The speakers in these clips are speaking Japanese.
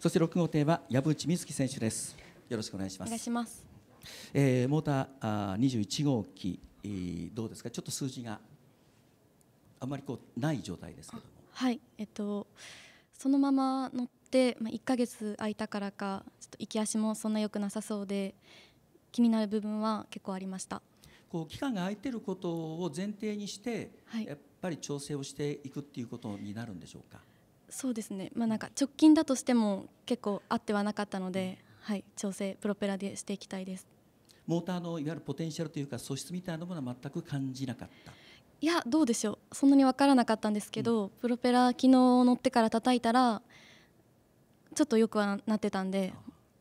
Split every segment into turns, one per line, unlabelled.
そして6号艇は矢渕美月選手ですよろしくお願いしますお願いします、えー、モーター21号機、えー、どうですかちょっと数字があまりこうない状態ですけども
はいえっとそのまま乗って、まあ、1ヶ月空いたからかちょっと行き足もそんな良くなさそうで気になる部分は結構ありました
こう期間が空いてることを前提にして、はい、やっぱり調整をしていくっていうことになるんでしょうか
そうですね、まあ、なんか直近だとしても結構あってはなかったので、はい、調整プロペラでしていきたいです
モーターのいわゆるポテンシャルというか素質みたいなものは全く感じなかった
いやどうでしょうそんなに分からなかったんですけど、うん、プロペラ昨日乗ってから叩いたらちょっとよくはなってたんで、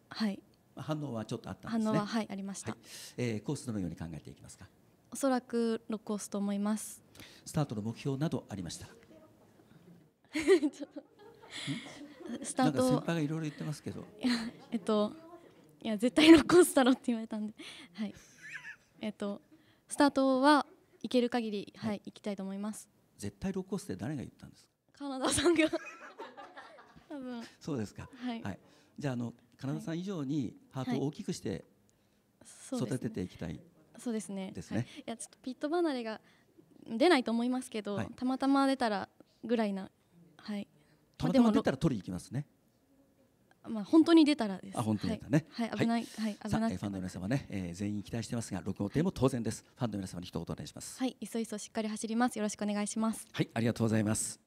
はい、
反応はちょっとあったんです、ね、反応ははいありました、はい、えー、コースどのように考えていきますか
おそらく6コースと思います
スタートの目標などありました
ちょっとスタート先輩が
いろいろ言ってますけど
えっといや絶対残スだろって言われたんではいえっとスタートはいける限りはい、い、行きたいと思います
絶対ロコスって誰が言ったんですか
カナダさんが多分
そうですか、はい、はい、じゃあのカナダさん以上にハートを大きくして育てていきたい、はい、
そうですねですね、はい、いやちょっとピット離れが出ないと思いますけど、たまたま出たらぐらいなはいたまたま出たら
取りに行きますね
まあ、本当に出たらです。あ、本当に出たね。はい、はい、危ない、はい、危ない。フ
ァンの皆様ね、えー、全員期待してますが、録音テも当然です。ファンの皆様に一言お願いします。
はい、いそいそしっかり走ります。よろしくお願いします。
はい、ありがとうございます。